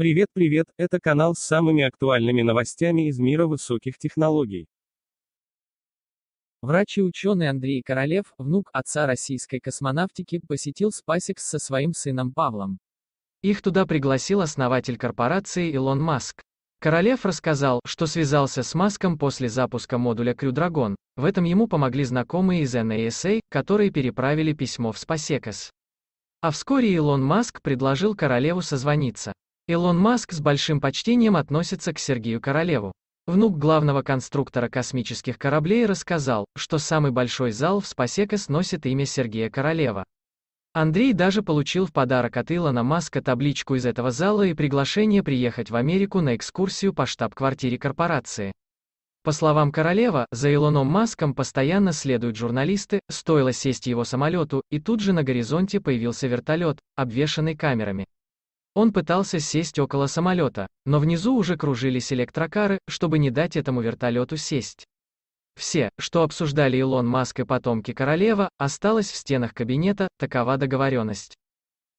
Привет, привет, это канал с самыми актуальными новостями из мира высоких технологий. Врач и ученый Андрей Королев, внук отца российской космонавтики, посетил Спасикс со своим сыном Павлом. Их туда пригласил основатель корпорации Илон Маск. Королев рассказал, что связался с Маском после запуска модуля Crew Dragon. В этом ему помогли знакомые из NASA, которые переправили письмо в Спасекос. А вскоре Илон Маск предложил Королеву созвониться. Илон Маск с большим почтением относится к Сергею Королеву. Внук главного конструктора космических кораблей рассказал, что самый большой зал в SpaceX носит имя Сергея Королева. Андрей даже получил в подарок от Илона Маска табличку из этого зала и приглашение приехать в Америку на экскурсию по штаб-квартире корпорации. По словам Королева, за Илоном Маском постоянно следуют журналисты, стоило сесть его самолету, и тут же на горизонте появился вертолет, обвешанный камерами. Он пытался сесть около самолета, но внизу уже кружились электрокары, чтобы не дать этому вертолету сесть. Все, что обсуждали Илон Маск и потомки Королева, осталось в стенах кабинета, такова договоренность.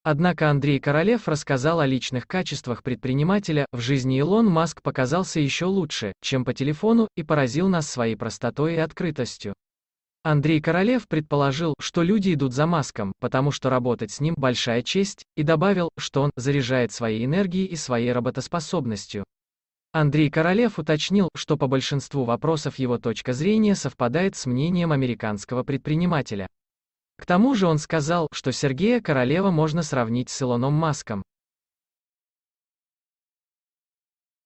Однако Андрей Королев рассказал о личных качествах предпринимателя, в жизни Илон Маск показался еще лучше, чем по телефону, и поразил нас своей простотой и открытостью. Андрей Королев предположил, что люди идут за Маском, потому что работать с ним – большая честь, и добавил, что он заряжает своей энергией и своей работоспособностью. Андрей Королев уточнил, что по большинству вопросов его точка зрения совпадает с мнением американского предпринимателя. К тому же он сказал, что Сергея Королева можно сравнить с Илоном Маском.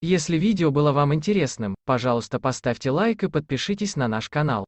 Если видео было вам интересным, пожалуйста поставьте лайк и подпишитесь на наш канал.